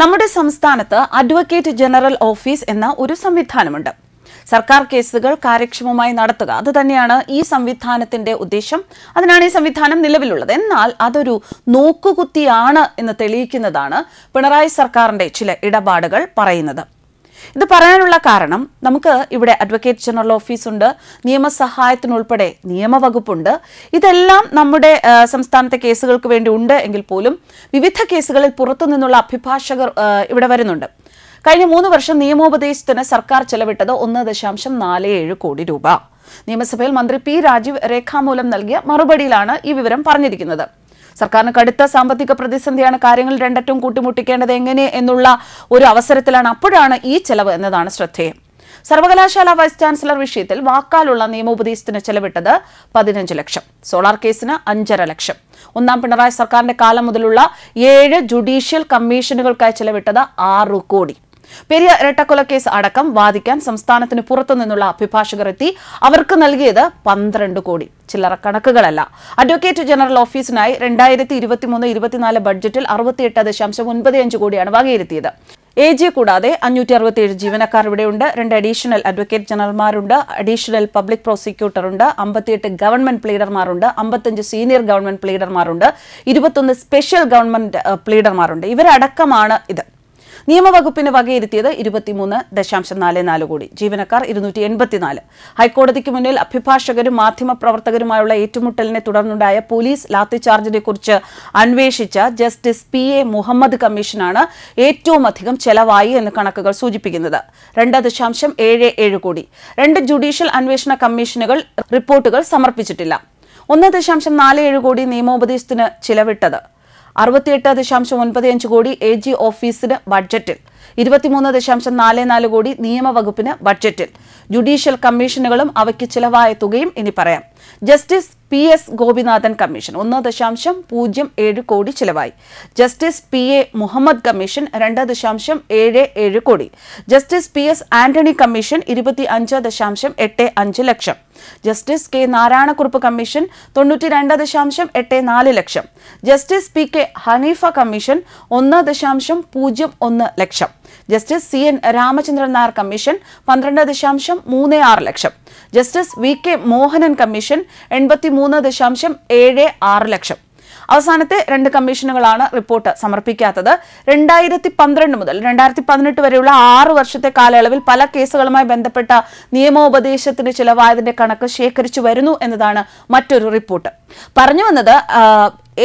നമ്മുടെ സംസ്ഥാനത്ത് advocate general office എന്ന ഒരു സംവിധാനമുണ്ട് സർക്കാർ കേസുകൾ കാര്യക്ഷമമായി നടത്തുക അത് തന്നെയാണ് ഈ സംവിധാനത്തിന്റെ ഉദ്ദേശം അതിനാണ് ഈ സംവിധാനം നിലവിലുള്ളത് എന്നാൽ അതൊരു നോക്കുകുത്തിയാണ് എന്ന് തെളിയിക്കുന്നതാണ് പിണറായി സർക്കാരിന്റെ ചില ഇടപാടുകൾ പറയുന്നത് ഇത് പറയാനുള്ള കാരണം നമുക്ക് ഇവിടെ അഡ്വക്കേറ്റ് ജനറൽ ഓഫീസ് ഉണ്ട് നിയമസഹായത്തിനുൾപ്പെടെ നിയമവകുപ്പുണ്ട് ഇതെല്ലാം നമ്മുടെ സംസ്ഥാനത്തെ കേസുകൾക്ക് വേണ്ടി ഉണ്ട് എങ്കിൽ പോലും വിവിധ കേസുകളിൽ പുറത്തു നിന്നുള്ള അഭിഭാഷകർ ഇവിടെ വരുന്നുണ്ട് കഴിഞ്ഞ മൂന്ന് വർഷം നിയമോപദേശത്തിന് സർക്കാർ ചെലവിട്ടത് ഒന്ന് ദശാംശം നാല് ഏഴ് കോടി രൂപ നിയമസഭയിൽ മന്ത്രി പി രാജീവ് രേഖാമൂലം നൽകിയ മറുപടിയിലാണ് ഈ വിവരം പറഞ്ഞിരിക്കുന്നത് സർക്കാരിന് കടുത്ത സാമ്പത്തിക പ്രതിസന്ധിയാണ് കാര്യങ്ങൾ രണ്ടറ്റും കൂട്ടിമുട്ടിക്കേണ്ടത് എങ്ങനെ എന്നുള്ള ഒരു അവസരത്തിലാണ് അപ്പോഴാണ് ഈ ചെലവ് എന്നതാണ് ശ്രദ്ധേയം സർവകലാശാല വൈസ് ചാൻസലർ വിഷയത്തിൽ വാക്കാലുള്ള നിയമോപദേശത്തിന് ചെലവിട്ടത് പതിനഞ്ച് ലക്ഷം സോളാർ കേസിന് അഞ്ചര ലക്ഷം ഒന്നാം പിണറായി സർക്കാരിന്റെ കാലം മുതലുള്ള ഏഴ് ജുഡീഷ്യൽ കമ്മീഷനുകൾക്കായി ചെലവിട്ടത് ആറു കോടി പെരിയ ഇരട്ടക്കൊലക്കേസ് അടക്കം വാദിക്കാൻ സംസ്ഥാനത്തിന് പുറത്തുനിന്നുള്ള അഭിഭാഷകർ എത്തി അവർക്ക് നൽകിയത് പന്ത്രണ്ട് കോടി ചില്ലറ കണക്കുകളല്ല അഡ്വക്കേറ്റ് ജനറൽ ഓഫീസിനായി രണ്ടായിരത്തി ഇരുപത്തിമൂന്ന് ഇരുപത്തിനാല് ബഡ്ജറ്റിൽ അറുപത്തിയെട്ട് ദശാംശം ഒൻപത് അഞ്ച് കോടിയാണ് വകയിരുത്തിയത് എ ജി കൂടാതെ അഞ്ഞൂറ്റി അറുപത്തിയേഴ് ജീവനക്കാർ ഇവിടെയുണ്ട് രണ്ട് അഡീഷണൽ അഡ്വക്കേറ്റ് ജനറൽമാരുണ്ട് അഡീഷണൽ പബ്ലിക് പ്രോസിക്യൂട്ടറുണ്ട് അമ്പത്തിയെട്ട് ഗവൺമെന്റ് പ്ലീഡർമാരുണ്ട് അമ്പത്തഞ്ച് സീനിയർ ഗവൺമെന്റ് പ്ലീഡർമാരുണ്ട് ഇരുപത്തൊന്ന് സ്പെഷ്യൽ ഗവൺമെന്റ് പ്ലീഡർമാരുണ്ട് ഇവരടക്കമാണ് ഇത് നിയമവകുപ്പിന് വകയിരുത്തിയത് ഇരുപത്തിമൂന്ന് ദശാംശം നാല് നാല് കോടി ജീവനക്കാർ ഇരുന്നൂറ്റി എൺപത്തിനാല് ഹൈക്കോടതിക്ക് മുന്നിൽ അഭിഭാഷകരും മാധ്യമപ്രവർത്തകരുമായുള്ള ഏറ്റുമുട്ടലിനെ തുടർന്നുണ്ടായ പോലീസ് ലാത്തിചാർജിനെക്കുറിച്ച് അന്വേഷിച്ച ജസ്റ്റിസ് പി എ മുഹമ്മദ് കമ്മീഷനാണ് ഏറ്റവും അധികം ചെലവായി എന്ന് കണക്കുകൾ സൂചിപ്പിക്കുന്നത് രണ്ട് ദശാംശം ഏഴ് ഏഴ് കോടി രണ്ട് ജുഡീഷ്യൽ അന്വേഷണ കമ്മീഷനുകൾ റിപ്പോർട്ടുകൾ സമർപ്പിച്ചിട്ടില്ല ഒന്ന് ദശാംശം നാല് ഏഴ് കോടി നിയമോപദേശത്തിന് ചിലവിട്ടത് അറുപത്തിയെട്ട് ദശാംശം ഒൻപത് അഞ്ച് കോടി എ ജി ഓഫീസിന് ബഡ്ജറ്റിൽ ഇരുപത്തിമൂന്ന് ദശാംശം നാല് നാല് കോടി നിയമവകുപ്പിന് ബഡ്ജറ്റിൽ ജുഡീഷ്യൽ കമ്മീഷനുകളും അവയ്ക്ക് ചിലവായ തുകയും ഇനി പറയാം justice P S Gopinathan commission ഒന്ന് ദശാംശം പൂജ്യം ഏഴ് കോടി ചിലവായി justice P A Muhammad commission രണ്ട് ദശാംശം ഏഴ് ഏഴ് കോടി justice P S Antony commission ഇരുപത്തി അഞ്ച് ദശാംശം എട്ട് അഞ്ച് ലക്ഷം ജസ്റ്റിസ് കെ നാരായണക്കുറുപ്പ് കമ്മീഷൻ തൊണ്ണൂറ്റി രണ്ട് ദശാംശം എട്ട് നാല് ലക്ഷം justice P K Haneefa commission ഒന്ന് ദശാംശം പൂജ്യം ഒന്ന് ലക്ഷം justice C N Ramachandran Nair commission പന്ത്രണ്ട് ദശാംശം മൂന്ന് ആറ് ലക്ഷം justice V K Mohanan commission എൺപത്തി മൂന്ന് ദശാംശം ഏഴ് ആറ് ലക്ഷം അവസാനത്തെ രണ്ട് കമ്മീഷനുകളാണ് റിപ്പോർട്ട് സമർപ്പിക്കാത്തത് രണ്ടായിരത്തി പന്ത്രണ്ട് മുതൽ രണ്ടായിരത്തി പതിനെട്ട് വരെയുള്ള ആറ് വർഷത്തെ കാലയളവിൽ പല കേസുകളുമായി ബന്ധപ്പെട്ട നിയമോപദേശത്തിന് ചിലവായതിന്റെ കണക്ക് ശേഖരിച്ചു വരുന്നു എന്നതാണ് മറ്റൊരു റിപ്പോർട്ട് പറഞ്ഞു വന്നത്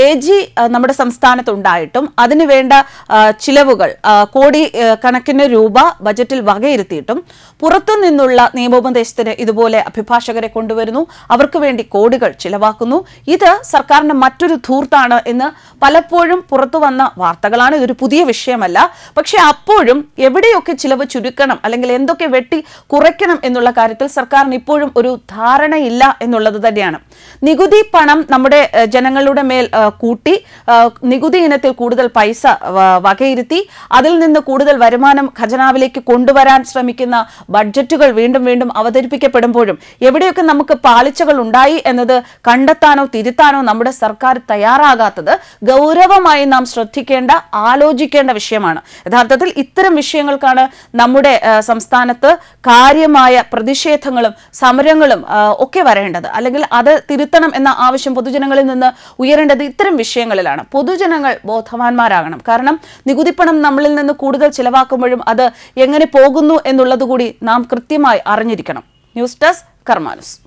എ ജി നമ്മുടെ സംസ്ഥാനത്തുണ്ടായിട്ടും അതിനുവേണ്ട ചിലവുകൾ കോടി കണക്കിന് രൂപ ബജറ്റിൽ വകയിരുത്തിയിട്ടും പുറത്തു നിന്നുള്ള നിയമോപദേശത്തിന് ഇതുപോലെ അഭിഭാഷകരെ കൊണ്ടുവരുന്നു അവർക്ക് വേണ്ടി കോടികൾ ചിലവാക്കുന്നു ഇത് സർക്കാരിന്റെ മറ്റൊരു ധൂർത്താണ് എന്ന് പലപ്പോഴും പുറത്തു വന്ന വാർത്തകളാണ് ഇതൊരു പുതിയ വിഷയമല്ല പക്ഷെ അപ്പോഴും എവിടെയൊക്കെ ചിലവ് ചുരുക്കണം അല്ലെങ്കിൽ എന്തൊക്കെ വെട്ടി കുറയ്ക്കണം എന്നുള്ള കാര്യത്തിൽ സർക്കാരിന് ഇപ്പോഴും ഒരു ധാരണയില്ല എന്നുള്ളത് തന്നെയാണ് നികുതി പണം പണം നമ്മുടെ ജനങ്ങളുടെ മേൽ കൂട്ടി നികുതി ഇനത്തിൽ കൂടുതൽ പൈസ വകയിരുത്തി അതിൽ നിന്ന് കൂടുതൽ വരുമാനം ഖജനാവിലേക്ക് കൊണ്ടുവരാൻ ശ്രമിക്കുന്ന ബഡ്ജറ്റുകൾ വീണ്ടും വീണ്ടും അവതരിപ്പിക്കപ്പെടുമ്പോഴും എവിടെയൊക്കെ നമുക്ക് പാളിച്ചകൾ ഉണ്ടായി എന്നത് കണ്ടെത്താനോ തിരുത്താനോ നമ്മുടെ സർക്കാർ തയ്യാറാകാത്തത് ഗൗരവമായി നാം ശ്രദ്ധിക്കേണ്ട ആലോചിക്കേണ്ട വിഷയമാണ് യഥാർത്ഥത്തിൽ ഇത്തരം വിഷയങ്ങൾക്കാണ് നമ്മുടെ സംസ്ഥാനത്ത് കാര്യമായ പ്രതിഷേധങ്ങളും സമരങ്ങളും ഒക്കെ വരേണ്ടത് അല്ലെങ്കിൽ അത് തിരുത്തണം എന്ന ആവശ്യം ആവശ്യം പൊതുജനങ്ങളിൽ നിന്ന് ഉയരേണ്ടത് ഇത്തരം വിഷയങ്ങളിലാണ് പൊതുജനങ്ങൾ ബോധവാന്മാരാകണം കാരണം നികുതിപ്പണം നമ്മളിൽ നിന്ന് കൂടുതൽ ചിലവാക്കുമ്പോഴും അത് എങ്ങനെ പോകുന്നു എന്നുള്ളത് കൂടി നാം കൃത്യമായി അറിഞ്ഞിരിക്കണം ന്യൂസ് ഡെസ്ക് കർമാനുസ്